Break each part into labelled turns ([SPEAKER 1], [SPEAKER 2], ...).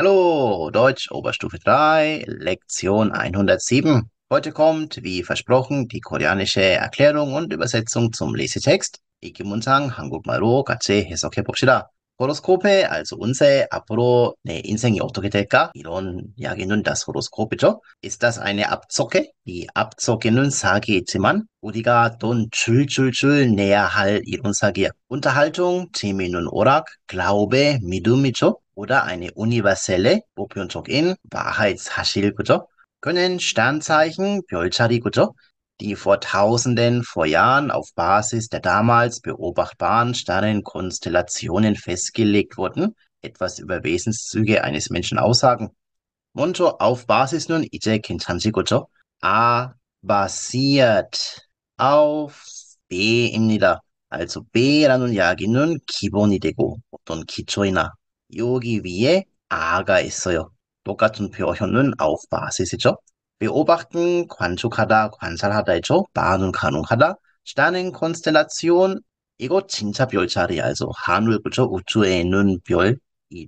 [SPEAKER 1] Hallo, Deutsch Oberstufe 3, Lektion 107. Heute kommt, wie versprochen, die koreanische Erklärung und Übersetzung zum Lesetext. Ich 이기문상 한국말로 같이 해석해 봅시다. Horoskope, also unser, 앞으로 내 인생이 어떻게 iron, 이런 이야기는 das jo. Ist das eine Abzocke? Die Abzocke, nun, sage ich, Udiga, don, chul, chul, chul, näher, hal, iron, sage Unterhaltung, Timi, nun, orak. Glaube, jo oder eine universelle Bopyeonchok-in Wahrheitshashilgutter können Sternzeichen Pyeolcharigutter, die vor Tausenden vor Jahren auf Basis der damals beobachtbaren Sternenkonstellationen festgelegt wurden, etwas über Wesenszüge eines Menschen aussagen. Monto auf Basis nun Ije Kintanjigutter A basiert auf B B입니다. Also B ranun Yagi nun Kibonidego 어떤 Kichoina. 여기 위에 아가 있어요. 똑같은 표현은 auf basis이죠. beobachten, 관측하다, 관찰하다죠. 반응 가능하다. Sternen Konstellation 이거 진짜 별자리야. 그래서 하늘 그죠? 우주에 있는 별이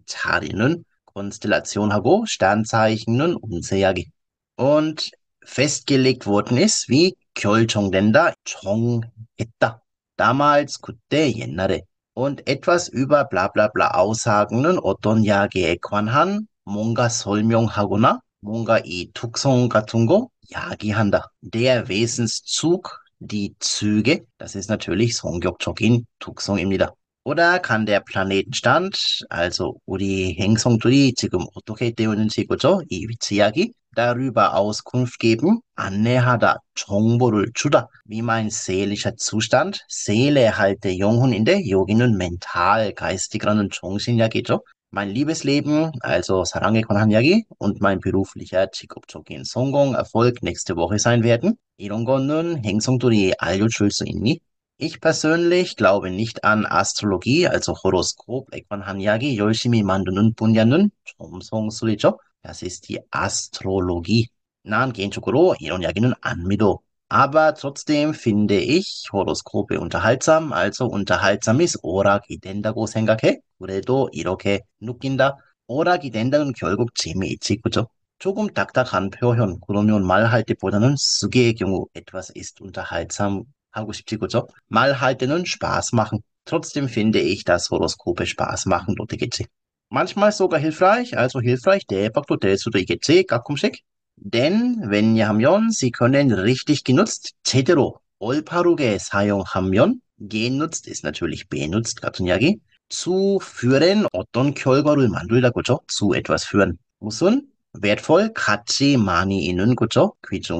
[SPEAKER 1] 자리는 Konstellation하고 Sternzeichen은 umse야기. Und festgelegt worden ist wie 결정된다, 정했다. damals 그때 옛날에 und etwas über bla bla bla Aussagen 어떤 이야기에 관한 뭔가 설명하거나 뭔가 이 특성 같은 거 이야기한다. Der Wesenszug, die Züge, das ist natürlich 성격적인 특성입니다. Oder kann der Planetenstand, also 우리 행성들이 지금 어떻게 되는지 그죠? 이 위치하기 darüber Auskunft geben, annehada Chongborul Chuda, wie mein seelischer Zustand, Seele halte Yogin 여기는 mental, geistig라는 정신이야기죠. Mein Liebesleben, also 사랑의 관한 이야기, und mein beruflicher 직업적인 Songong Erfolg nächste Woche sein werden. Irongon 이런 거는 행성들이 알려줄 수 있니? Ich persönlich glaube nicht an Astrologie, also Horoskop, Ekwanhanyagi, Yoshimi Mandunun Bunyanun, Chomsong Sulicho. Das ist die Astrologie. Nan Genchukuro, Ironyaginun Anmido. Aber trotzdem finde ich Horoskope unterhaltsam, also unterhaltsam ist Orak Idendago Sengake, Kuredo Iroke Nukinda, Orak Idendagun 결국 재미있지구죠. 조금 딱딱한 표현, 그러면 말할 때보다는 쓰기의 경우 etwas ist unterhaltsam 하고 싶지, 그죠? 말할 때는 Spaß machen. Trotzdem finde ich, dass Horoskope Spaß machen GC. Manchmal sogar hilfreich, also hilfreich, 대박도 될 수도 있겠지, 가끔씩. Denn, wenn 왜냐하면, sie können richtig genutzt, 제대로, 올바르게 사용하면, genutzt ist natürlich benutzt, 같은 이야기, zu führen, 어떤 결과를 만들다, 그죠? zu etwas führen. 무슨, wertvoll, 가치 많이 있는, 그죠?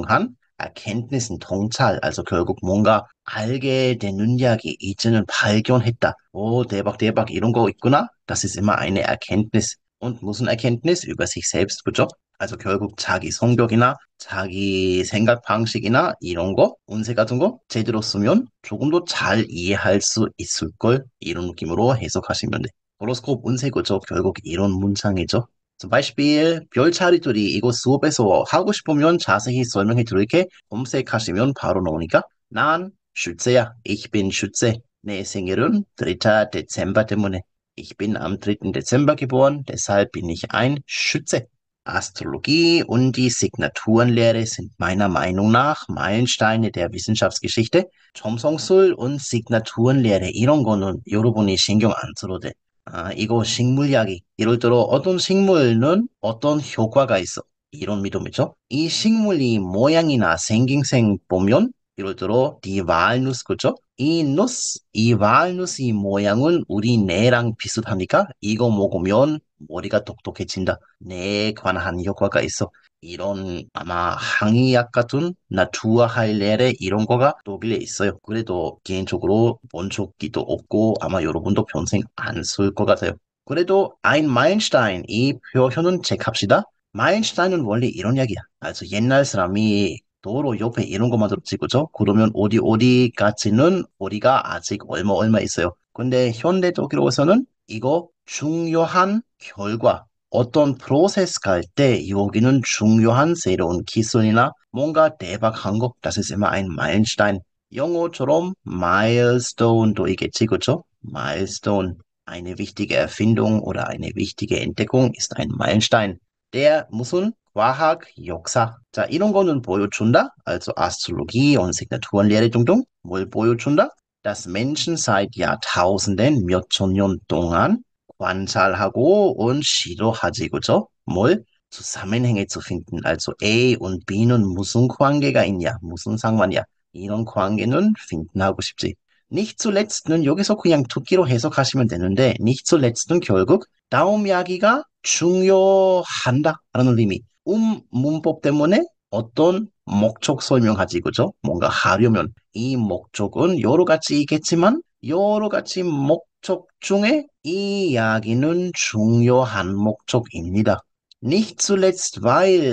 [SPEAKER 1] Han, erkenntnissen, 통찰, also 결국 뭔가 알게 되는 이야기, 이제는 발견했다. 오, 대박, 대박, 이런 거 있구나. Das ist immer eine Erkenntnis. Und 어, 무슨 Erkenntnis? Über sich selbst, 그죠? Also 결국 자기 성격이나 자기 생각 방식이나 이런 거, 운세 같은 거 제대로 쓰면 조금 더잘 이해할 수 있을 걸 이런 느낌으로 해석하시면 돼. 호로스콥 운세고죠. 결국 이런 문장이죠. zum beispiel 별자리들이 이곳수업에서 하고 싶으면 자세히 설명해 드릴게. 검색하시면 바로 나오니까. 난 Schütze야. Ich bin Schütze. 내 생일은 3. Dezember 때문에. Ich bin am 3. Dezember geboren, deshalb bin ich ein Schütze. Astrologie und die Signaturenlehre sind meiner Meinung nach Meilensteine der Wissenschaftsgeschichte. 점성술 und Signaturenlehre 이런 거는 여러분이 신경 안 써도 돼. 아, 이거 식물 이야기. 예를 들어 어떤 식물은 어떤 효과가 있어. 이런 믿음이죠. 이 식물이 모양이나 생김생 보면 예를 들어 디발누스 그죠? 이 누스, 이발누스이 모양은 우리 뇌랑 비슷합니까? 이거 먹으면 머리가 똑똑해진다. 뇌에 관한 효과가 있어. 이런 아마 항의약 같은 나좋아할일레 이런 거가 독일에 있어요. 그래도 개인적으로 본 적기도 없고 아마 여러분도 평생 안 쓸 것 같아요. 그래도 아인 마인슈타인 이 표현은 체크합시다. 마인슈타인은 원래 이런 이야기야. 그래서 옛날 사람이 도로 옆에 이런 것 만들었지, 그죠? 그러면 어디 어디까지는 우리가 아직 얼마 얼마 있어요. 근데 현대 독일어에서는 이거 중요한 결과 어떤 Prozess 갈때 여기는 중요한 새로운 기술이나 뭔가 대박한 것, das ist immer ein Meilenstein. 영어처럼 Milestone도 있겠지, 그쵸? Milestone. Eine wichtige Erfindung oder eine wichtige Entdeckung ist ein Meilenstein. Der 무슨 과학, 역사. 자, 이런 거는 보여준다. Also Astrologie und Signaturenlehre 등등. 뭘 보여준다? Dass Menschen seit Jahrtausenden, 몇천 년 동안 관찰하고 und 싫어하지, 그죠? 뭘? z u s a zu finden. Also A und B는 무슨 관계가 있냐, 무슨 상관이야. 이런 관계는 finden 하고 싶지. nicht zuletzt는 여기서 그냥 듣기로 해석하시면 되는데 nicht zuletzt는 결국 다음 이야기가 중요한다라는 의미. 음 문법 때문에 어떤 목적 설명하지 그죠? 뭔가 하려면 이 목적은 여러 가지 있겠지만 여러 가지 목 목적 중에 이 이야기는 중요한 목적입니다. Nicht z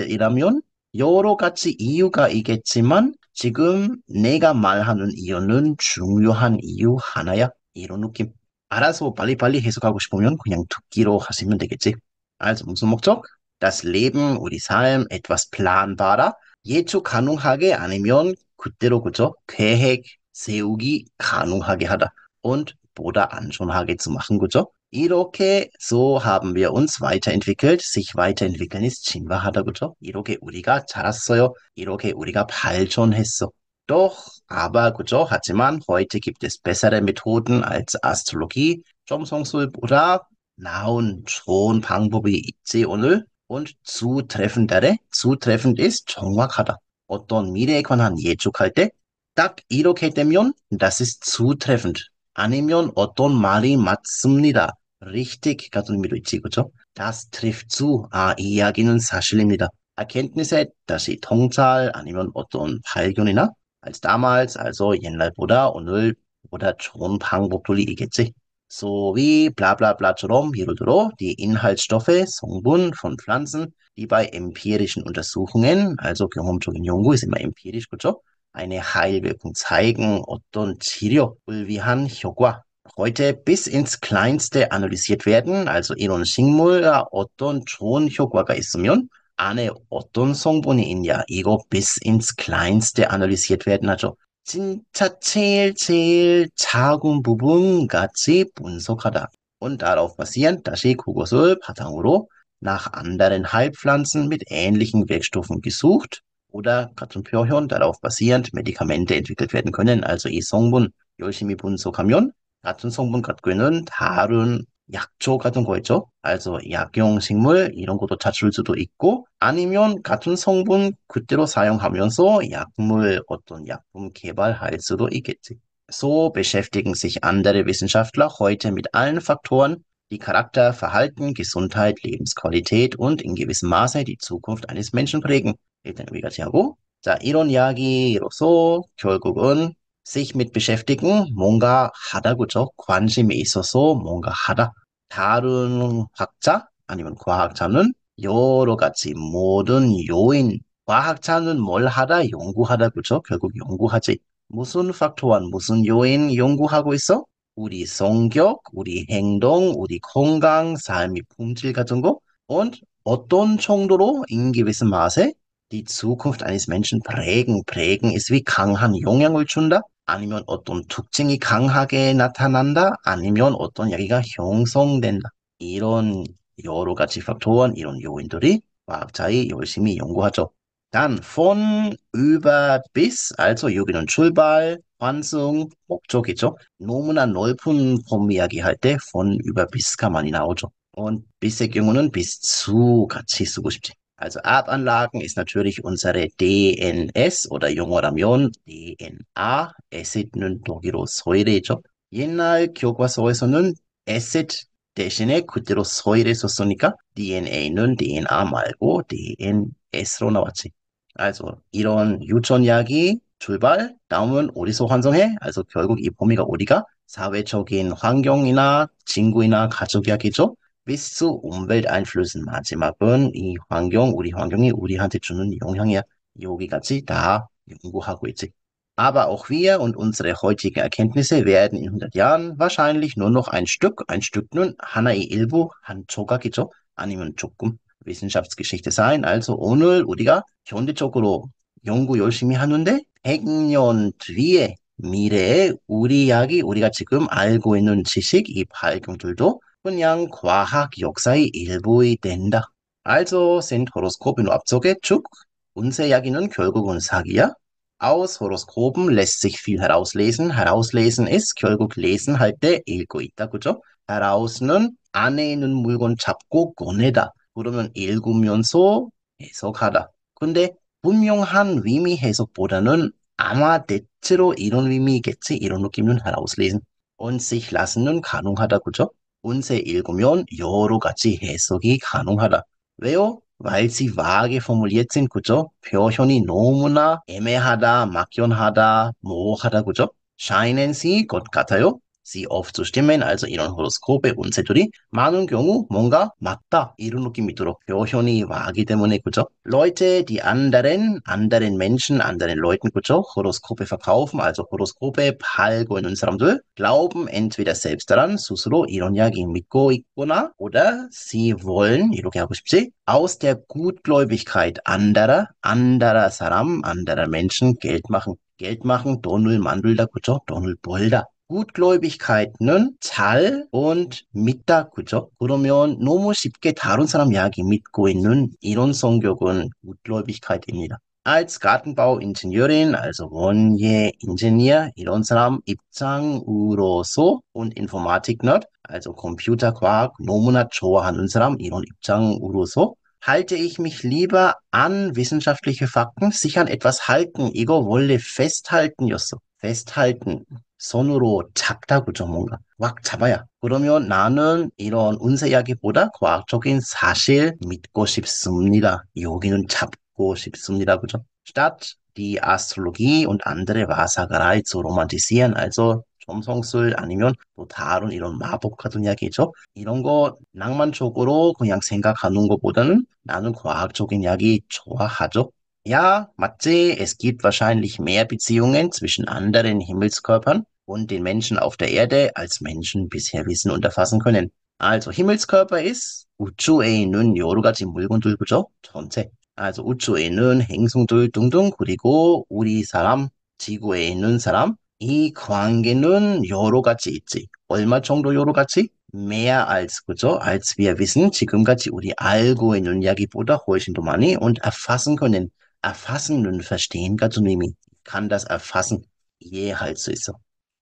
[SPEAKER 1] 이라면 여러 가지 이유가 있겠지만 지금 내가 말하는 이유는 중요한 이유 하나야. 이런 느낌. 알아서 빨리빨리 해석하고 싶으면 그냥 듣기로 하시면 되겠지. a l 무슨 목적? Das Leben, 우리 삶, etwas planbarer, 예측 가능하게 아니면 그대로 그죠? 계획 세우기 가능하게 하다. Und Boda Anschonhage zu machen, gut so. Iroke, so haben wir uns weiterentwickelt. sich weiterentwickeln ist Chinwa gut so. Iroke 이렇게 우리가 Iroke 이렇게 palchon hesso. Doch, aber, gut 그죠? 하지만 heute gibt es bessere Methoden als Astrologie. 점성술보다 나온 좋은 방법이 있지 오늘. und zutreffendere, zutreffend ist 정확하다. 어떤 Oton 관한 예측할 때딱 이렇게 되면 das ist zutreffend. 아니면 어떤 말이 맞습니다. Richtig, 가슴미도있지 Das trifft zu. 아, 이야기는 사실입니다. Erkenntnisse, dass sie 통찰 아니면 어떤 발견이나 als damals, also 옛날보다 오늘보다 좋은 방법들이 있겠지. sowie bla bla bla처럼 예를 들어 die Inhaltsstoffe, 성분 von Pflanzen, die bei empirischen Untersuchungen, also 경험적인 연구 ist immer empirisch, 그렇죠? eine Heilwirkung zeigen und Chirio Ulvihan Hyogwa heute bis ins Kleinste analysiert werden. Also 이런 식물과 어떤 좋은 효과가 있으면 안에 어떤 성분이 있냐 Ego bis ins Kleinste analysiert werden 하죠. 진짜 제일 제일 작은 부분까지 분석하다. Und darauf basierend 다시 Kugosul Patanguro nach anderen Heilpflanzen mit ähnlichen Wirkstoffen gesucht oder Katsunpyohyon darauf basierend Medikamente entwickelt werden können. Also 이 성분, 열심히 분석하면 같은 성분 갖고 있는 다른 also 약용 식물 이런 것도 찾을 수도 있고 아니면 같은 성분 그대로 사용하면서 약물 어떤 약품 So beschäftigen sich andere Wissenschaftler heute mit allen Faktoren, die Charakter, Verhalten, Gesundheit, Lebensqualität und in gewissem Maße die Zukunft eines Menschen prägen. 일단 여기까지 하고 자 이런 이야기로서 결국은 sich mit beschäftigen 뭔가 하다 그죠 관심이 있어서 뭔가 하다 다른 학자 아니면 과학자는 여러 가지 모든 요인 과학자는 뭘 하다 연구하다 그죠 결국 연구하지 무슨 팩토한 무슨 요인 연구하고 있어 우리 성격 우리 행동 우리 건강 삶의 품질 같은 거 und 어떤 정도로 인기 위해 맛에 die Zukunft eines Menschen prägen. Prägen ist wie 강한 영향을 준다. 아니면 어떤 특징이 강하게 나타난다. 아니면 어떤 이야기가 형성된다. 이런 여러 가지 팩토원, 이런 요인들이 과학자의 열심히 연구하죠. Dann von, über, bis, also 여기는 출발, 환승, 목적이죠. 너무나 넓은 범위 이야기할 때 von, über, bis가 많이 나오죠. und bis의 경우는 bis zu 같이 쓰고 싶지. Also Artanlagen ist natürlich unsere DNS oder Jungoramion DNA. 에셋는 독일어 소일이죠. 옛날 교과서에서는 에셋 대신에 그대로 소일을 썼으니까 DNA는 DNA 말고 DNS로 나왔지. Also 이런 유전 이야기 출발 다음은 어디서 환성해? 그래서 결국 이 범위가 우리가 사회적인 환경이나 친구이나 가족 이야기죠. bis zu umwelteinflüssen 마지막은 이 환경, 우리 환경이 우리한테 주는 영향이야. 여기까지 다 연구하고 있지. Aber auch wir und unsere heutigen Erkenntnisse werden in 100 Jahren wahrscheinlich nur noch ein Stück, ein Stück Stück는 하나의 일부, 한 조각이죠. Animun 조금 Wissenschaftsgeschichte sein. Also 오늘 우리가 현대적으로 연구 열심히 하는데 100년 뒤에 미래의 우리 이야기, 우리가 지금 알고 있는 지식, 이 발견들도 그냥 과학 역사의 일부이 된다. Also sind Horoskope nur Abzocke, Chuk. Unser Jaginen, 결국은 사기야. Aus Horoskopen lässt sich viel herauslesen. Herauslesen ist 결국 lesen 할때 읽고 있다, 그죠? Heraus는 안에 있는 물건 잡고 꺼내다. 그러면 읽으면서 해석하다. 근데 분명한 의미 해석보다는 아마 대체로 이런 의미겠지 이런 느낌은 herauslesen. Und sich lassen은 가능하다, 그죠? 운세 읽으면 여러 가지 해석이 가능하다. 왜요? weil formuliert s n 그죠? 표현이 너무나 애매하다, 막연하다, 모호하다, 그죠? scheinen sie 것 같아요. 값이 없을 때면 also 이런 호로스코프의 운세들이 많은 경우 뭔가 맞다 이런 느낌이 들어 표현이 와기 때문에 그죠? Leute, die anderen, anderen Menschen, anderen Leuten, 그죠? 호로스코프 verkaufen, also 호로스코프에 팔고 있는 사람들 glauben entweder selbst daran, 스스로 이런 이야기 믿고 있거나 oder sie wollen, 이렇게 하고 싶지? aus der Gutgläubigkeit anderer, anderer 사람, anderer Menschen Geld machen. Geld machen, 돈을 만들다, 그죠? 돈을 벌다. 굿글로이비카이트는 잘 und 믿다 그죠? 그러면 너무 쉽게 다른 사람 이야기 믿고 있는 이런 성격은 굿글로이비카이트입니다. Als Gartenbauingenieurin, also 원예인지니어 이런 사람 입장으로서 und Informatik-Nerd, also 컴퓨터과학 너무나 좋아하는 사람 이런 입장으로서 halte ich mich lieber an wissenschaftliche Fakten, sich an etwas halten. Ego wolle festhalten, festhalten이었어. festhalten. Sonoro 손으로 잡다고 전문가. 꽉 잡아야. 그러면 나는 이런 운세 이야기보다 과학적인 사실 믿고 싶습니다. 여기는 잡고 싶습니다. 그죠? Statt die Astrologie und andere Wahrsagerei zu romantisieren. Also 점성술 아니면 또 다른 이런 마법 같은 이야기죠. 이런 거 낭만적으로 그냥 생각하는 것보다는 나는 과학적인 이야기 좋아하죠. Ja, Matze, es gibt wahrscheinlich mehr Beziehungen zwischen anderen Himmelskörpern und den Menschen auf der Erde, als Menschen bisher wissen und erfassen können. Also Himmelskörper ist 우주에 있는 여러 가지 물건들 그죠? 전체. Also 우주에 있는 행성들 등등 그리고 우리 사람, 지구에 있는 사람, 이 관계는 여러 가지 있지. 얼마 정도 여러 가지? mehr als, 그죠? als wir wissen, 지금까지 우리 알고 있는 이야기보다 훨씬 더 많이 und erfassen können. erfassen und verstehen, 가주님이 kann das erfassen. 이해할 수 있어.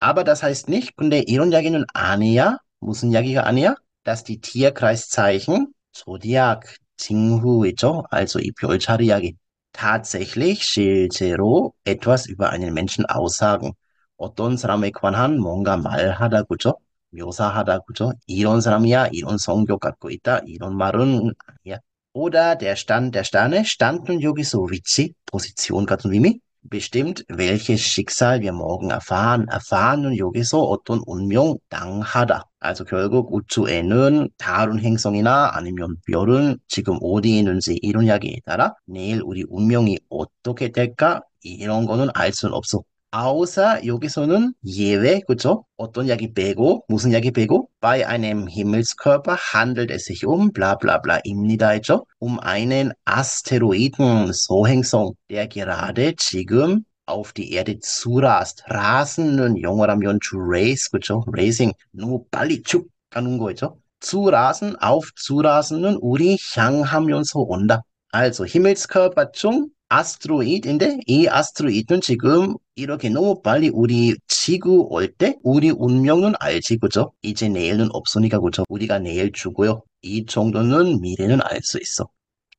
[SPEAKER 1] Aber das heißt nicht, 근데 이런 이야기는 아니야. 무슨 이야기가 아니야? dass die Tierkreiszeichen, Zodiac, 징후 있죠? also 이 별자리 이야기, tatsächlich 실제로 etwas über einen Menschen aussagen. 어떤 사람에 관한 뭔가 말하다 그죠? 묘사하다 그죠? 이런 사람이야 이런 성격 갖고 있다 이런 말은 아니야. Oder der Stand der Sterne standen 여기서 위치, Position 같은 의미 bestimmt, welches Schicksal wir morgen erfahren. erfahren 여기서 어떤 운명 당하다. Also 결국 우주에는 다른 행성이나 아니면 별은 지금 어디 있는지 이런 이야기에 따라 내일 우리 운명이 어떻게 될까 이런 거는 알 수는 없어. außer 여기서는 예외, 그렇죠? 어떤 약이 빼고 무슨 약이 빼고 bei einem Himmelskörper handelt es sich um bla bla bla 입니다, 했죠? um einen Asteroiden 소행성 der gerade 지금 auf die Erde zurast. rasen은 영어라면 to race, 그렇죠? racing. 너무 빨리 쭉 가는 거죠? zurasen auf zurasen은 우리 향하면서 온다. Also Himmelskörper 중 아스트로이드인데 이 아스트로이드는 지금 이렇게 너무 빨리 우리 지구 올 때 우리 운명은 알지 그죠? 이제 내일은 없으니까 그죠? 우리가 내일 주고요. 이 정도는 미래는 알 수 있어.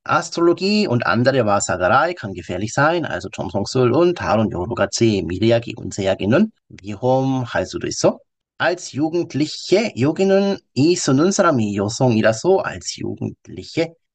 [SPEAKER 1] Astrologie und andere Wahrsagerei kann gefährlich sein. Also Tom Songsul und Taron Yorugatse, Miriaki und Seaginnen. Bihom Haisudo 있어. Als Jugendliche, 여기는 이 쓰는 사람이 여성이라서 als Jugendliche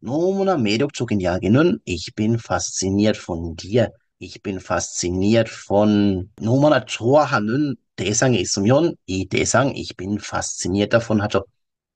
[SPEAKER 1] 너무나 매력적인 이야기는 ich bin fasziniert von dir. Ich bin fasziniert von 너무나 좋아하는 Desang 있으면 이 대상 ich bin fasziniert davon, hat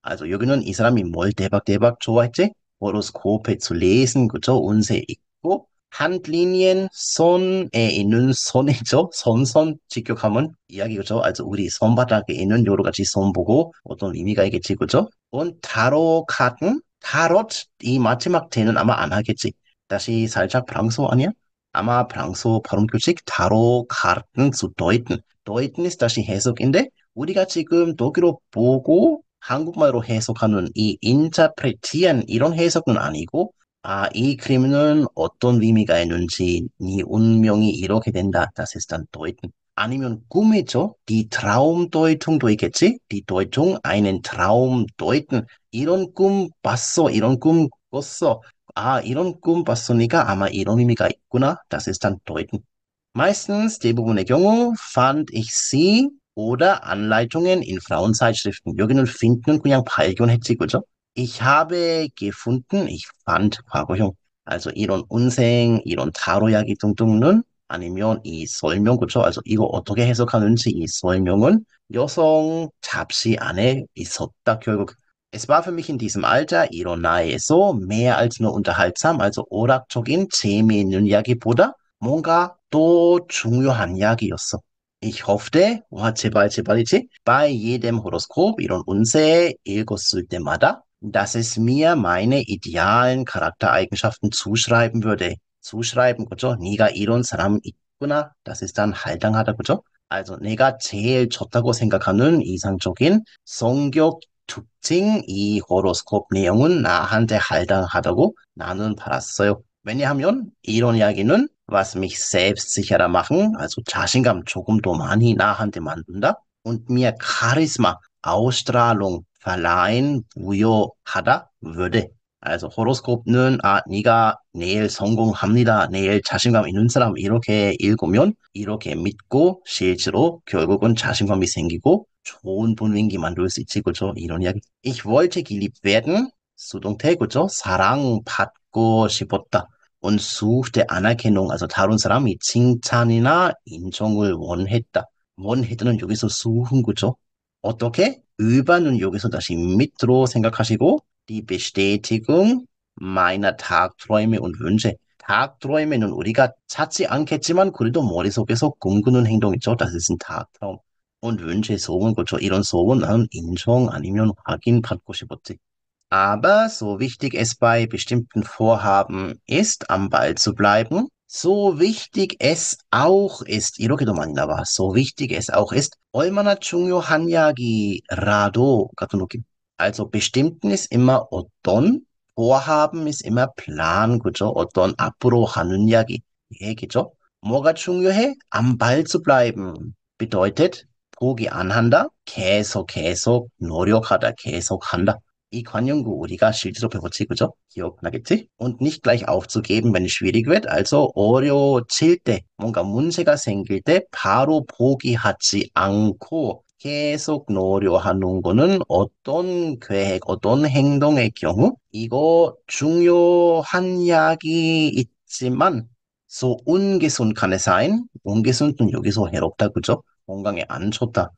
[SPEAKER 1] also 여기는 이 사람이 뭘 대박 대박 좋아했지? Horoskope zu lesen, 그죠? 운세 있고, handlinien 손에 있는 손이죠. 선선 직격하면 이야기 그죠. also 우리 손바닥에 있는 여러 가지 손 보고 어떤 의미가 있겠지 그죠. und Tarotkarten 다롯이 마지막 대는 아마 안 하겠지. 다시 살짝 프랑스어 아니야? 아마 프랑스어 발음 교칙다로카르는수 deuten. i s 다시 해석인데 우리가 지금 독일어 보고 한국말로 해석하는 이인 n 프레티안 이런 해석은 아니고 아, 이 그림은 어떤 의미가 있는지 네 운명이 이렇게 된다. 다시 일단 s 이튼 아니면 꿈이죠. Die Traumdeutung 되겠지? Die Deutung, einen Traum deuten. 이런 꿈 봤어, 이런 꿈 꿨어. 아, 이런 꿈 봤으니까 아마 이런 의미가 있구나. Das ist dann deuten. Meistens, 대부분의 경우, fand ich sie oder Anleitungen in Frauenzeitschriften. 여기는 find는 그냥 발견했지, 그죠? Ich habe gefunden, ich fand, 과거형. Also 이런 운생, 이런 타로 이야기 nun. 아니면 이 설명, 그쵸? 그렇죠? 이거 어떻게 해석하는지 이 설명은 여성 잡지 안에 있었다. 결국, es war für mich in diesem Alter 이런 so mehr als nur unterhaltsam, also 오락적인 재미있는 이야기보다 뭔가 더 중요한 이야기였어. Ich hoffte, 와, 제발, 제발이지, bei jedem Horoskop 이런 운세 읽었을 때마다, dass es mir meine idealen Charaktereigenschaften zuschreiben würde zuschreiben, 그죠? 네가 이런 사람 있구나. Das ist dann 할당하다, 그죠? Also 내가 제일 좋다고 생각하는 이상적인 성격 특징 이 호로스코프 내용은 나한테 할당하다고 나는 ihr haben, 이런 이야기는 was mich selbstsicherer machen, also 자신감 조금 더 많이 나한테 만든다. und mir Charisma, Ausstrahlung verleihen, 부여하다 würde. 아, 그래서 호로스코프는 아 네가 내일 성공합니다. 내일 자신감 있는 사람 이렇게 읽으면 이렇게 믿고 실제로 결국은 자신감이 생기고 좋은 분위기 만들 수 있지 그죠? 이런 이야기. Ich wollte geliebt werden. 수동태 그죠? 사랑받고 싶었다. und suchte Anerkennung, also 다른 사람이 칭찬이나 인정을 원했다. 원했다는 여기서 suchen 그죠? 어떻게? 일반은 여기서 다시 밑으로 생각하시고 die Bestätigung meiner Tagträume und Wünsche. Tagträume und 우리가 찾지 않겠지만 그래도 머릿속에서 꿈꾸는 행동이 죠 Das ist ein Tagtraum. Und Wünsche, so 소원, 그렇죠. 이런 소원은 Inchong, Animion, Hagin, 싶었지. Aber so wichtig es bei bestimmten Vorhaben ist, am Ball zu bleiben, so wichtig es auch ist, 이렇게도 많이 so wichtig es auch ist, 얼마나 Hanyagi Rado, 느낌. Also bestimmten ist immer 어떤, vorhaben ist immer Plan, 그죠? 어떤 앞으로 가는 이야기, 계획이죠? 뭐가 중요해? Am Ball zu bleiben. Bedeutet, 보기 안 한다, 계속 계속 노력하다, 계속 한다. 이 관용구 우리가 실제로 Kyok, 그죠? 기억나겠지? Und nicht gleich aufzugeben, wenn es schwierig wird. Also 어려워질 때, Monga, Munsega, Sengilte, Paro, Pogi, 포기하지 Anko, 계속 넣으려 하는 거는 어떤 계획, 어떤 행동의 경우 이거 중요한 이야기 있지만 so ungesund kann es sein. ungesund은 여기서 해롭다 그죠? 건강에 안 좋다.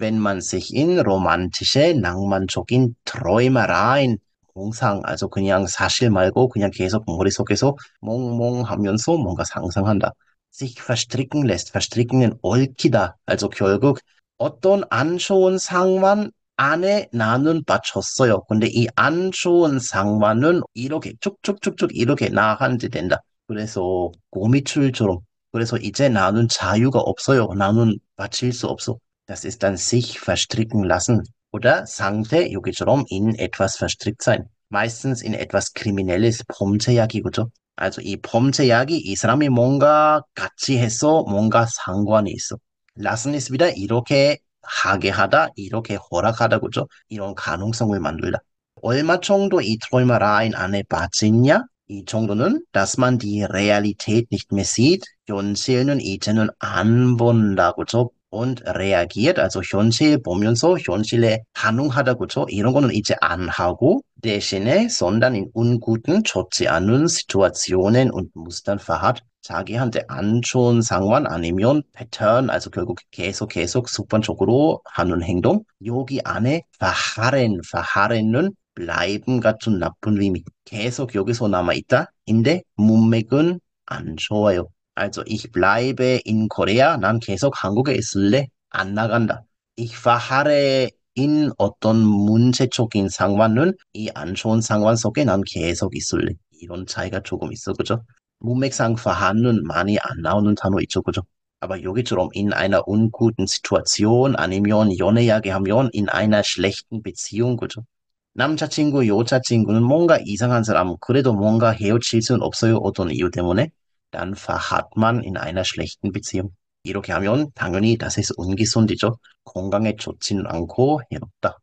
[SPEAKER 1] wenn man sich in romantische, 낭만적인 Träume rein 공상, also 그냥 사실 말고 그냥 계속 머릿속에서 몽몽하면서 뭔가 상상한다. sich verstricken lässt, verstricken은 얽히다. also 결국 어떤 안 좋은 상황 안에 나는 맞췄어요. 근데 이 안 좋은 상황은 이렇게 쭉쭉쭉쭉 이렇게 나간지 된다. 그래서 고미줄처럼. 그래서 이제 나는 자유가 없어요. 나는 바칠 수 없어. Das ist dann sich verstricken lassen. Oder 상태, 여기처럼 in etwas verstrickt sein. Meistens in etwas Kriminelles, 범죄야기, 그죠? Also 이 범죄야기, 이 사람이 뭔가 같이 해서 뭔가 상관이 있어. lassen 있 wieder 이렇게 하게 하다, 이렇게 허락하다, 그죠? 이런 가능성을 만들다. 얼마 정도 이 Träumereien 안에 빠지냐? 이 정도는, dass man die Realität nicht mehr sieht, 현실은 이제는 안 본다, 그죠? und reagiert. Also 현실 보면서 현실에 반응하다 그죠? 이런 거는 이제 안 하고 대신에 sondern in unguten, 좋지 않은 Situationen und Mustern verharrt. 자기한테 안 좋은 상황 아니면 패턴, a l 결국 계속 계속 습관적으로 하는 행동, 여기 안에 verharren, verharren은 bleiben 같은 나쁜 의미. 계속 여기서 남아있다. 근데 문맥은 안 좋아요. Also ich bleibe in Korea. 난 계속 한국에 있을래. 안 나간다. Ich verharre 인 어떤 문제적인 상황은 이 안 좋은 상황 속에 난 계속 있을래. 이런 차이가 조금 있어, 그죠? 문맥상 verhandeln, 많이 안 나오는 단어 있었거든. Aber 여기처럼 in einer unguten Situation 아니면 연애 이야기하면 in einer schlechten Beziehung, 그죠? 남자친구, 여자친구는 뭔가 이상한 사람, 그래도 뭔가 헤어질 수는 없어요. 어떤 이유 때문에? Dann verharrt man in einer schlechten Beziehung. 이렇게 하면 당연히 das ist ungesund이죠. 건강에 좋지는 않고 해롭다.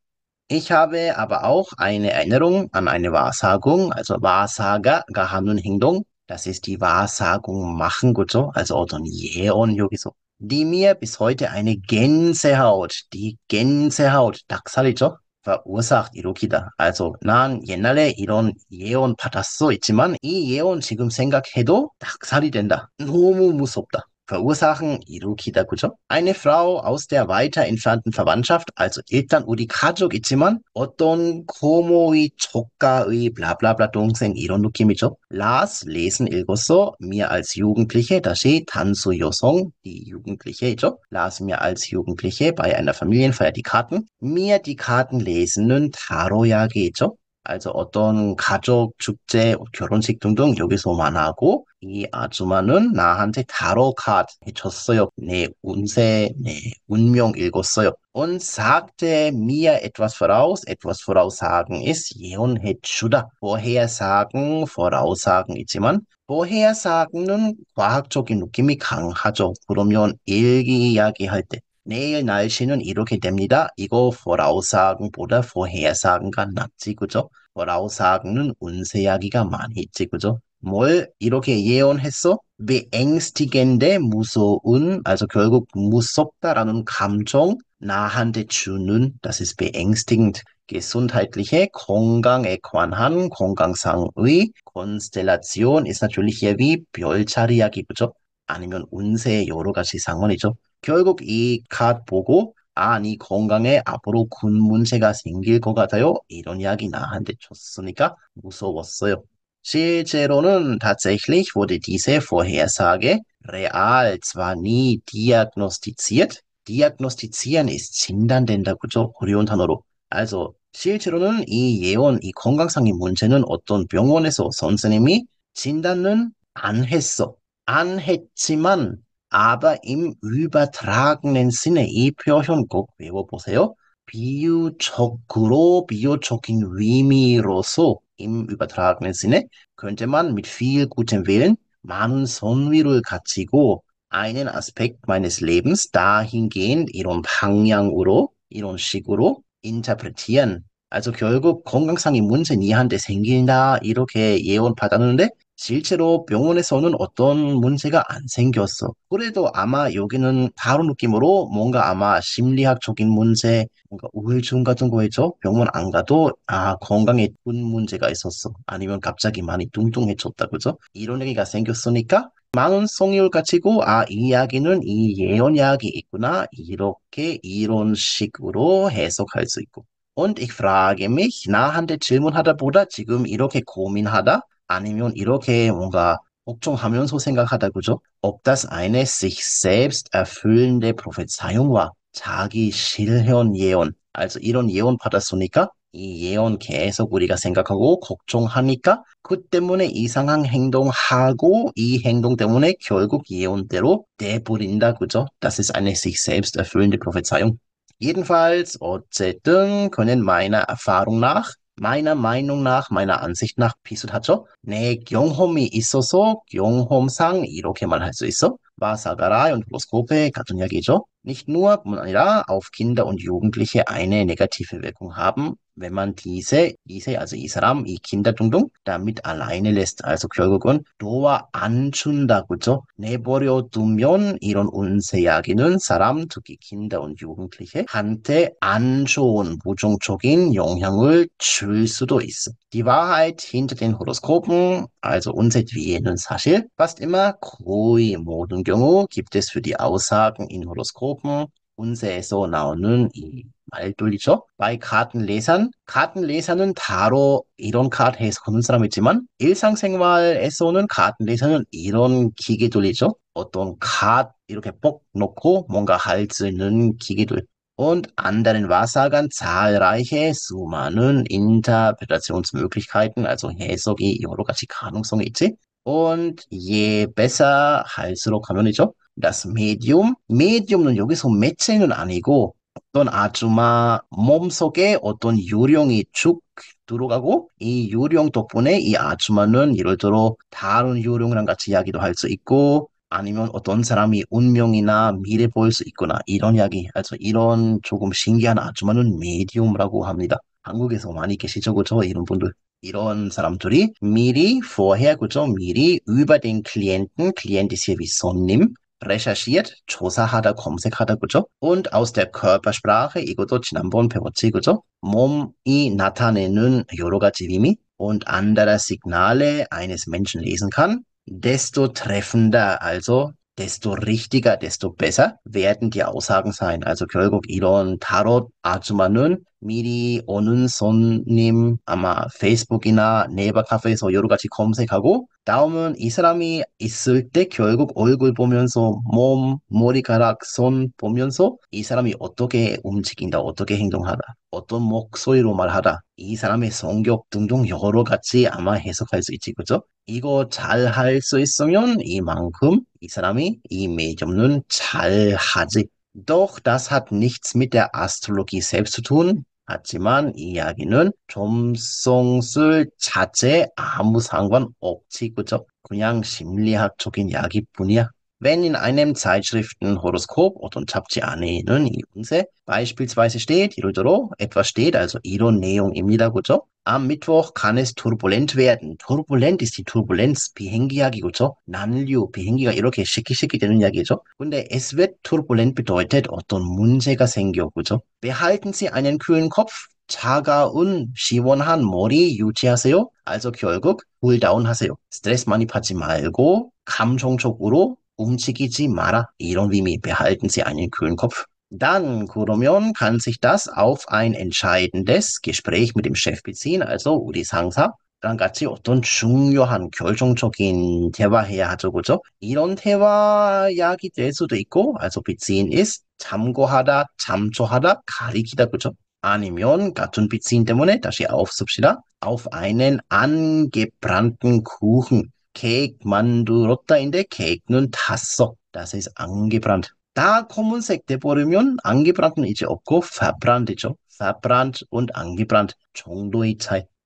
[SPEAKER 1] Ich habe aber auch eine Erinnerung an eine Wahrsagung, also Wahrsager, geheime Handlung, das ist die Wahrsagung machen, gut so, also Odonjeon Yogiso, die mir bis heute eine Gänsehaut, die Gänsehaut, Daxalicho, verursacht 이렇게다. Also 난 옛날에 이런 예언 받았어 있지만 이 예언 지금 생각해도 닭살이 된다. 너무 무섭다 verursachen Irukida Kucho, eine Frau aus der weiter entfernten Verwandtschaft, also 일단 우리 가족이지만 어떤 고모의 bla bla 동생 이런 느낌이죠. Las lesen Ilgoso, Mir als Jugendliche, da steht Tansu Yosong, die Jugendliche, 이죠. Las mir als Jugendliche bei einer Familienfeier die Karten. Mir die Karten lesen nun Taroyage, 이죠. also 어떤 가족 축제, 결혼식 등등 여기서만 하고 이 아줌마는 나한테 타로 카드 해줬어요. 내 운세, 내 운명 읽었어요. Und sagte mir etwas voraus, etwas voraussagen ist 예언해 주다. vorhersagen, voraussagen 있지만 vorhersagen은 과학적인 느낌이 강하죠. 그러면 일기 이야기할 때 내일 날씨는 이렇게 됩니다. 이거 voraussagen보다 vorhersagen가 낫지, 그죠? voraussagen은 운세 이야기가 많이 있지, 그죠? 뭘 이렇게 예언했어? beängstigende, 무서운, also 결국 무섭다라는 감정 나한테 주는, das ist beängstigend. gesundheitliche 건강에 관한 건강상의 Konstellation ist natürlich hier wie 별자리 이야기, 그죠? 아니면 운세 여러 가지 상황이죠. 결국 이카 보고 아니 건강에 앞으로 군 문제가 생길 것 같아요. 이런 이야기 나한테 줬으니까 무서웠어요. 실제로는 tatsächlich wurde diese Vorhersage real zwar nie diagnostiziert. Diagnostizieren ist 진단된다고죠. 어려운 단어로. Also 실제로는 이 예언, 이 건강상의 문제는 어떤 병원에서 선생님이 진단은 안 했어. 안했지만 aber im übertragenen Sinne 이 표현 꼭 외워보세요. 비유적으로 비유적인 의미로서 im übertragenen Sinne könnte man mit viel guten Willen 많은 선위를 가지고 einen Aspekt meines Lebens dahingehend 이런 방향으로 이런 식으로 interpretieren. Also 결국 건강상의 문제 니한테 생긴다 이렇게 예언받았는데 실제로 병원에서는 어떤 문제가 안 생겼어. 그래도 아마 여기는 다른 느낌으로 뭔가 아마 심리학적인 문제, 뭔가 우울증 같은 거에서 병원 안 가도 아 건강에 큰 문제가 있었어. 아니면 갑자기 많이 뚱뚱해졌다 그죠? 이런 얘기가 생겼으니까 많은 성의를 가지고 아이 이야기는 이 예언 이야기 있구나 이렇게 이런 식으로 해석할 수 있고. Und ich frage mich, 나한테 질문하다 보다 지금 이렇게 고민하다 아니면 이렇게 뭔가 걱정하면서 생각하다 그죠? Ob das eine sich selbst erfüllende Prophezeiung war. 자기 실현 예언. Also 이런 예언 받았으니까 이 예언 계속 우리가 생각하고 걱정하니까 그 때문에 이상한 행동하고 이 행동 때문에 결국 예언대로 돼버린다 그죠? Das ist eine sich selbst erfüllende Prophezeiung. Jedenfalls 어쨌든 können meiner Erfahrung nach meiner Meinung nach, meiner Ansicht nach ne, 비슷하죠? 내 경험이 있어서 경험상 이렇게 말할 수 있어. Wahrsagerei und Horoskope, 같은 gejo, Nicht nur, 뿐만 아니라 auf Kinder und Jugendliche eine negative Wirkung haben, wenn man diese, diese, also Islam, 이 긴다둥둥, damit alleine lässt. Also 결국은 도와 안 준다, 그죠? 내버려 두면 이런 운세 이야기는 사람, 특히 Kinder und Jugendliche, 한테 안 좋은, 부정적인 영향을 줄 수도 있어. Die Wahrheit hinter den Horoskopen, also Unset wie jenen 사실, fast immer, 거의 모든 경우 gibt es für die Aussagen in Horoskopen 문세에서 나오는 이 말돌리죠. 바이 카든 레산. 카든 레산은 다로 이런 카드 해서 걷는 사람 있지만 일상생활에서는 카든 레산은 이런 기계 돌리죠. 어떤 카드 이렇게 뻑 놓고 뭔가 할 수 있는 기계들. und anderen Wassern zahlreiche 수많은 Interpretationsmöglichkeiten, also 해석이 여러 가지 가능성이 있지. und je besser 할수록 하면이죠. das Medium. Medium은 여기서 매체는 아니고 어떤 아줌마 몸속에 어떤 유령이 쭉 들어가고 이 유령 덕분에 이 아줌마는 예를 들어 다른 유령이랑 같이 이야기도 할 수 있고 아니면 어떤 사람이 운명이나 미래 보일 수 있거나 이런 이야기 그래서 이런 조금 신기한 아줌마는 메디움이라고 합니다. 한국에서 많이 계시죠 그죠 이런 분들 이런 사람들이 미리 v o r h e 그죠 미리 위 b 된클리 e n 클리 i e n t e 손님 recherchiert. Chosa hat er 검색하다 그죠? Und aus der Körpersprache 이것도 지난번 배웠지 그죠? 몸이 나타내는 여러 가지 의미 und andere Signale eines Menschen lesen kann, desto treffender, also desto richtiger, desto besser werden die Aussagen sein. Also Kyogok, 결국 이런 타로 아주머는 미리 오는 손님 아마 페이스북이나 네이버 카페에서 so, 가지 검색하고 다음은 이 사람이 있을 때 결국 얼굴 보면서 몸, 머리카락, 손 보면서 이 사람이 어떻게 움직인다, 어떻게 행동하다, 어떤 목소리로 말하다, 이 사람의 성격 등등 여러 가지 아마 해석할 수 있지, 그죠? 이거 잘 할 수 있으면 이만큼 이 사람이 이 매점은 잘 하지. Doch das hat nichts mit der Astrologie selbst zu tun, 하지만 이야기는 좀성술 자체에 아무 상관 없지, 그죠? 그냥 심리학적인 이야기뿐이야. Wenn in einem Zeitschriftenhoroskop oder Tapchiane Noni beispielsweise steht, Irudoro, etwas steht, also Ironeung im Nidaguto, am Mittwoch kann es turbulent werden. Turbulent ist die Turbulenz, 비행기약이고죠. 난류, 비행기가 이렇게 시키시키 되는 이야기죠. 근데 es wird turbulent bedeutet, 어떤 문제가 생겨, Behalten Sie einen kühlen Kopf, 차가운 시원한 머리 유지하세요. Also 결국 cool down 하세요. 스트레스 많이 받지 말고 Umzigit sie Mara Elonvimi, behalten sie einen kühlen Kopf. Dann, Kurumion, kann sich das auf ein entscheidendes Gespräch mit dem Chef beziehen, also Uri Sangsa. Dann 같이 어떤 중요한 결정적인 대화해야 하죠, 그죠? Iron 대화약이 Yagi Desu Deiko, also beziehen ist 참고하다, 참조하다, 가리키다, 그죠? Animion Gatun beziehen Demone, 때문에 다시 auf습시다. Auf einen angebrannten Kuchen. Cake, man, du 롯다인데 cake는 다 썩. Das ist angebrannt. Da 검은색 돼버리면 angebrannten 이제 없고 verbrannte죠. verbrannt und angebrannt.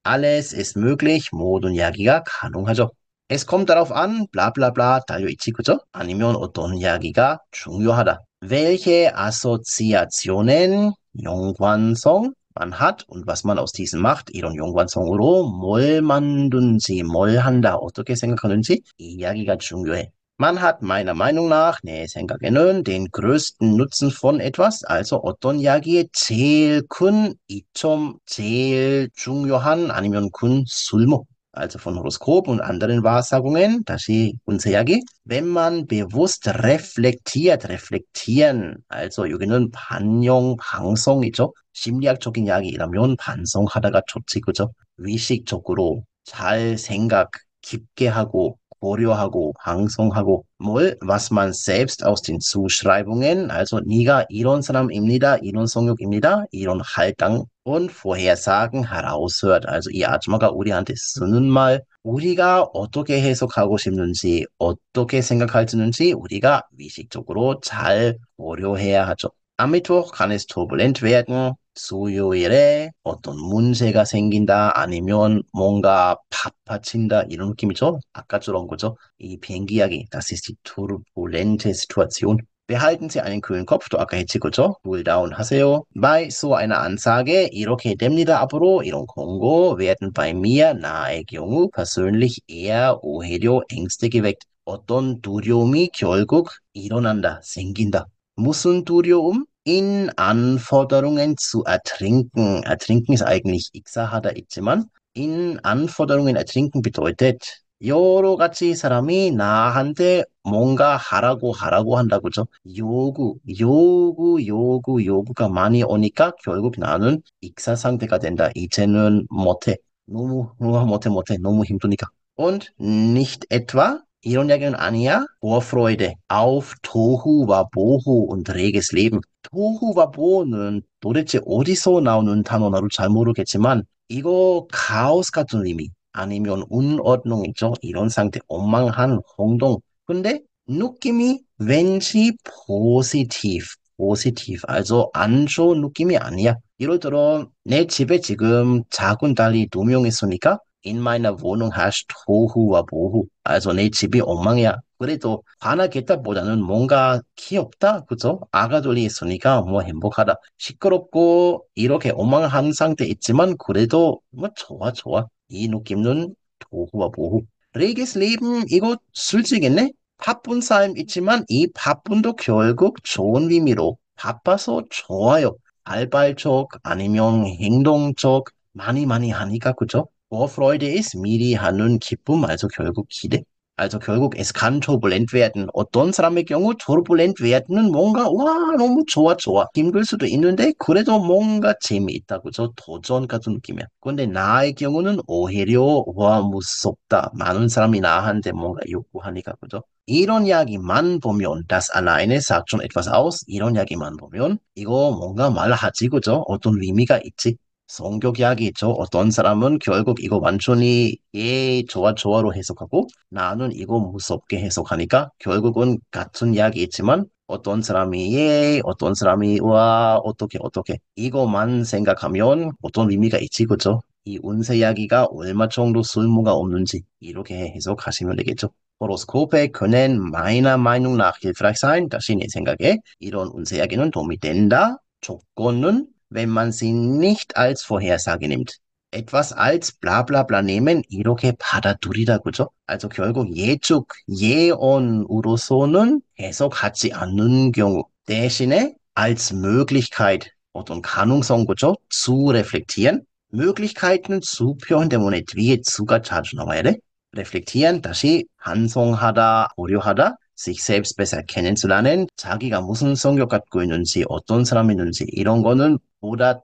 [SPEAKER 1] Alles ist möglich. 모든 이야기가 가능하죠. Es kommt darauf an, bla bla bla, 달려있지, 그죠? 아니면 어떤 이야기가 중요하다. Welche Assoziationen, 연관성, man hat und was man aus diesen macht. 이런 연관성으로 뭘 만든지, 뭘 한다, 어떻게 생각하는지 이야기가 중요해. Man hat meiner Meinung nach, 내 생각에는, den größten Nutzen von etwas, also 어떤 이야기에 제일 큰 이점, 제일 중요한 아니면 큰 쓸모. also von Horoskop und anderen Wahrsagungen, 다시 unse하게, wenn man bewusst reflektiert, reflektieren, also 여기는 반영, 방송이죠. 심리학적인 이야기라면 반성하다가 좋지, 그죠? 의식적으로 잘 생각 깊게 하고 고려하고 방송하고 뭘 was man selbst aus den Zuschreibungen, also 네가 이런 사람입니다, 이런 성격입니다, 이런 할당 und Vorhersagen heraushört. Also 이 아줌마가 우리한테 쓰는 말, 우리가 어떻게 해석하고 싶는지, 어떻게 생각할지는지 우리가 위식적으로 잘 고려해야 하죠. Am Mittwoch kann es turbulent werden. 수요일에 어떤 문제가 생긴다 아니면 뭔가 바빠진다 이런 느낌이죠. 아까처럼 거죠. 이 비행기 이야기, das ist die turbulente Situation. Behalten Sie einen kühlen Kopf, 또 아까 했지, 그죠? Cool down 하세요. Bei so einer Ansage, 이렇게 됩니다. 앞으로 이런 공고 werden bei mir 나의 경우 persönlich eher 오히려 Ängste geweckt. 어떤 두려움이 결국 일어난다, 생긴다. 무슨 두려움? in Anforderungen zu ertrinken. Ertrinken ist eigentlich Ixahada Itziman. In Anforderungen ertrinken bedeutet, gachi 여러가지 사람이 나한테 뭔가 하라고 하라고 한다고죠. 요구, 요구, 요구, 요구가 많이 오니까 결국 나는 익사 상태가 된다. 이제는 못해. 너무, 너무 못해, 못해. 너무 힘드니까. Und nicht etwa 이런 이야기는 아니야. Vorfreude auf Tohu wa Bohu und reges Leben. 도후와 보는 도대체 어디서 나오는 단어나로 잘 모르겠지만 이거 카오스 같은 의미 아니면 운어농이죠 이런 상태 원망한 혼동 근데 느낌이 왠지 positive positive a l 안 좋은 느낌이 아니야 예를 들어 내 집에 지금 작은 딸이 두 명 있으니까 in meiner Wohnung herrscht 호후와 보후. Also 내 집이 엉망이야. 그래도 화나겠다보다는 뭔가 귀엽다, 그죠? 아가돌이 있으니까 뭐 행복하다. 시끄럽고 이렇게 엉망한 상태 있지만 그래도 뭐 좋아 좋아. 이 느낌은 도후와 보후. 레이게스 립은 이거 술지겠네? 바쁜 삶 있지만 이 바쁜도 결국 좋은 의미로 바빠서 좋아요. 알발적 아니면 행동적 많이 많이 하니까 그죠? Vor Freude ist 미리 하는 기쁨, also 결국 기대. Also 결국 es kann turbulent werden. 어떤 사람의 경우 turbulent werden 뭔가 와 너무 좋아 좋아 힘들 수도 있는데 그래도 뭔가 재미있다 그죠? 도전 같은 느낌이야. 근데 나의 경우는 오히려 와 무섭다. 많은 사람이 나한테 뭔가 요구하니까 그죠? 이런 이야기만 보면 das alleine sagt schon etwas aus. 이런 이야기만 보면 이거 뭔가 말하지 그죠? 어떤 의미가 있지? 성격 이야기 있죠. 어떤 사람은 결국 이거 완전히 예, 좋아, 좋아로 해석하고 나는 이거 무섭게 해석하니까 결국은 같은 이야기 있지만 어떤 사람이 예, 어떤 사람이 와, 어떻게, 어떻게. 이것만 생각하면 어떤 의미가 있지, 그죠? 이 운세 이야기가 얼마 정도 쓸모가 없는지 이렇게 해석하시면 되겠죠. h 로스코프 k 그는 마이너 마이눅 n 힐프라이 e r m e 자신의 생각에 이런 운세 이야기는 도움이 된다. 조건은 wenn man sie nicht als Vorhersage nimmt. Etwas als bla bla bla nehmen, 이렇게 받아들이다, so. Also 결국 예측, 예언으로서는 해석하지 않는 경우. 대신에 als Möglichkeit 어떤 가능성, 그죠? zu reflektieren. Möglichkeiten zu 표현 때문에 뒤에 zu가 자주 나와야 돼. reflektieren, 다시 반성하다, 고려하다, sich selbst besser kennenzulernen, 자기가 무슨 성격 갖고 있는지, 어떤 사람이있는지 이런 거는 oder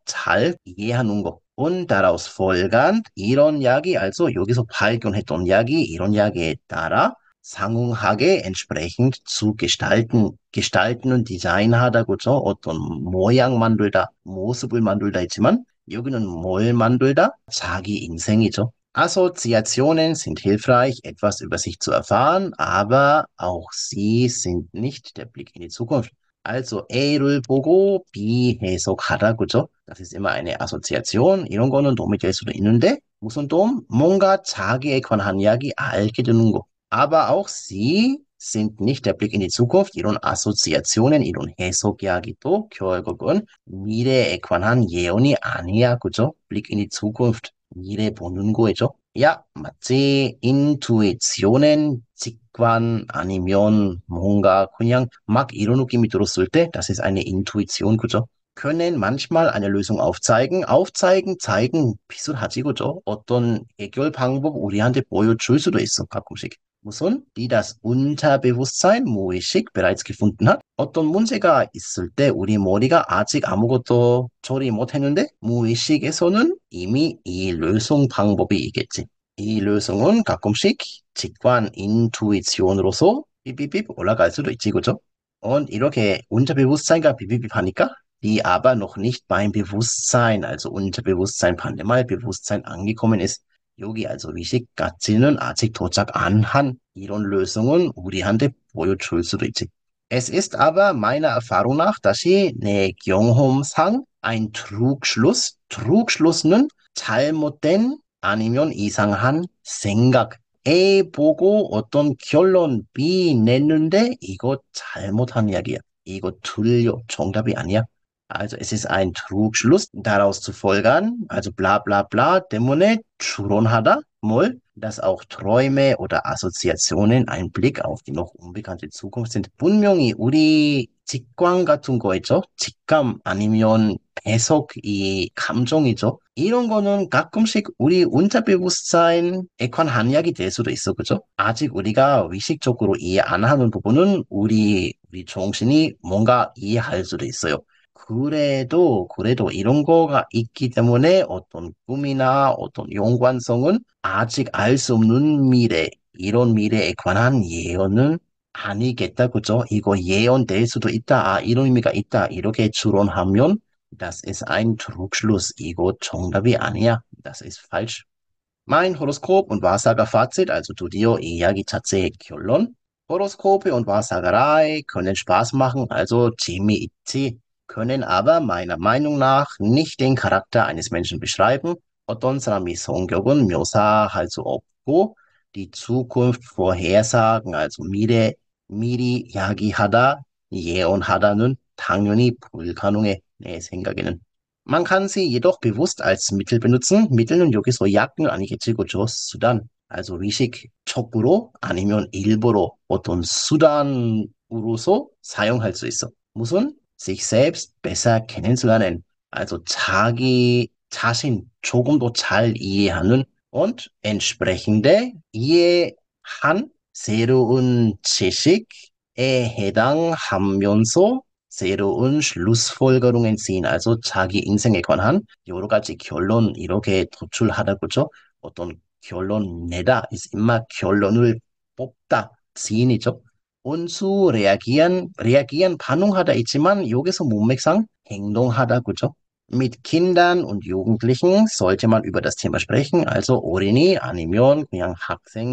[SPEAKER 1] 이해하는 것. Und daraus folgend, 이런 이야기, also 여기서 발견했던 이야기, 이런 이야기에 따라 상응하게 entsprechend zu gestalten. Gestalten und 디자인하다고 저 어떤 모양 만들다, 모습을 만들다 했지만 여기는 뭘 만들다? 자기 인생이죠. Assoziationen sind hilfreich, etwas über sich zu erfahren, aber auch sie sind nicht der Blick in die Zukunft. Also A를 보고 B 해석하다, so. Das ist immer eine Assoziation. 이런 거는 도움이 될 수도 있는데 무슨 도움? 뭔가 자기에 관한 이야기 알게 되는 거. Aber auch sie sind nicht der Blick in die Zukunft. 이런 assoziationen, 이런 해석 이야기도 결국은 미래에 관한 예언이 gut so. Blick in die Zukunft. 미래 보는 거죠. Ja, matse 인투이치오는 직관 아니면 뭔가 그냥 막 이런 느낌이 das ist eine Intuition, 그죠? können manchmal eine Lösung aufzeigen, aufzeigen, zeigen, Otton, 그죠? Pangbok, 해결 방법 우리한테 보여줄 수도 있어, 가끔씩. 우선 이 das Unterbewusstsein 무의식 bereits gefunden hat. 어떤 문제가 있을 때 우리 머리가 아직 아무것도 처리 못했는데 무의식에서는 이미 이 룰송 방법이 있겠지. 이 룰송은 가끔씩 직관 인투이션으로서 비비빕 올라갈 수도 있지 그죠? Und 이렇게 Unterbewusstsein과 비비빕 하니까 die aber noch nicht beim Bewusstsein, also Unterbewusstsein, Pandemie, Bewusstsein angekommen ist. 여기 아 l s o 위식까지는 아직 도착 안 한 이런 lösungen 우리한테 보여줄 수도 있지. Es ist aber meiner Erfahrung nach 다시 내 경험상 ein Trugschluss. Trugschluss는 잘못된 아니면 이상한 생각. A 보고 어떤 결론 B 냈는데 이거 잘못한 이야기야. 이거 틀려. 정답이 아니야. Also es ist ein Trugschluss daraus zu folgern, also bla bla bla, Dämone, Churonhada, Moll, dass auch Träume oder Assoziationen ein Blick auf die noch unbekannte Zukunft sind. 분명히 우리 직관 같은 거 있죠? 직감 아니면 계속 이 감정이죠? 이런 거는 가끔씩 우리 운자bewusstse인에 관한 이야기 될 수도 있어, 그죠? 아직 우리가 의식적으로 이해 안 하는 부분은 우리, 우리 정신이 뭔가 이해할 수도 있어요. 그래도, 그래도 이런 거가 있기 때문에 어떤 꿈이나 어떤 연관성은 아직 알 수 없는 미래, 이런 미래에 관한 예언은 아니겠다, 그죠? 이거 예언될 수도 있다, 아, 이런 의미가 있다, 이렇게 추론하면, das ist ein Trugschluss, 이거 정답이 아니야, das ist falsch. Mein Horoskop und Wahrsagerfazit, also Studio Iyagi Tatse Kyolon. Horoskope und Wahrsagerei können Spaß machen, also Jimmy Itzi. können aber meiner Meinung nach nicht den Charakter eines Menschen beschreiben. die Zukunft vorhersagen, also 미래, 미리 이야기하다, 예언하다는 당연히 불가능해, 내 생각에는. Man kann sie jedoch bewusst als Mittel benutzen. Mittel은 여기서 약은 아니겠지고 저 수단. Also 위식 척으로 아니면 일부러 어떤 수단으로서 사용할 수 있어. 무슨 sich selbst besser kennenzulernen, also 자기 자신 조금 더 잘 이해하는 und entsprechende 이해한 새로운 지식에 해당하면서 새로운 루스폴거롱엔 지인, also 자기 인생에 관한 여러 가지 결론 이렇게 도출하다그죠 어떤 결론 내다, is i m 결론을 뽑다, 지인이죠. und zu reagieren. Reagieren, hat er sang, 있지만 hat er gut so. Mit Kindern und Jugendlichen sollte man über das Thema sprechen. Also Orini, Animion, 아니면 그냥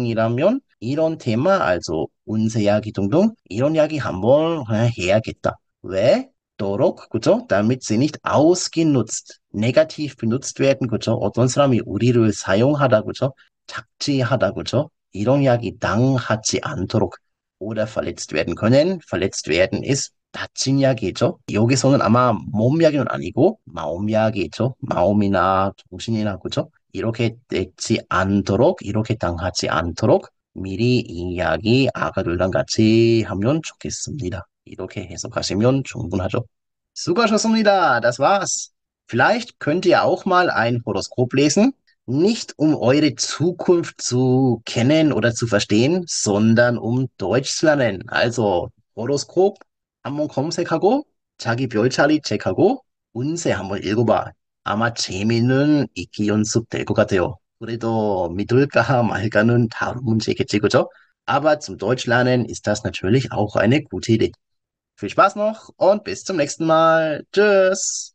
[SPEAKER 1] Iramion, Iron Thema, also 운세 이야기 등등 이런 이야기 한번 We, 왜? gut so, Damit sie nicht ausgenutzt, negativ benutzt werden, gut gut so, Sayung, hat er 그죠? 어떤 사람이 우리를 사용하다, 그죠? 착지하다, 그죠? 이런 이야기 당하지 않도록 oder verletzt werden können. Verletzt werden ist Datsin 이야기죠. 여기서는 아마 몸 이야기는 아니고 마음 이야기죠. 마음이나 정신이나 그죠? 이렇게 되지 않도록 이렇게 당하지 않도록 미리 이야기 아가들랑 같이 하면 좋겠습니다. 이렇게 해석하시면 충분하죠. 수고하셨습니다. Das war's. Vielleicht könnt ihr auch mal ein Horoskop lesen. Nicht um eure Zukunft zu kennen oder zu verstehen, sondern um Deutsch zu lernen. Also Horoskop 한번 검색하고 자기 별자리 체크하고 운세 한번 읽어봐. 아마 재미는 있기 연습 될 것 같아요. 그래도 믿을까 말까는 다른 문제겠지, 그죠? Aber zum Deutsch lernen ist das natürlich auch eine gute Idee. Viel Spaß noch und bis zum nächsten Mal. Tschüss!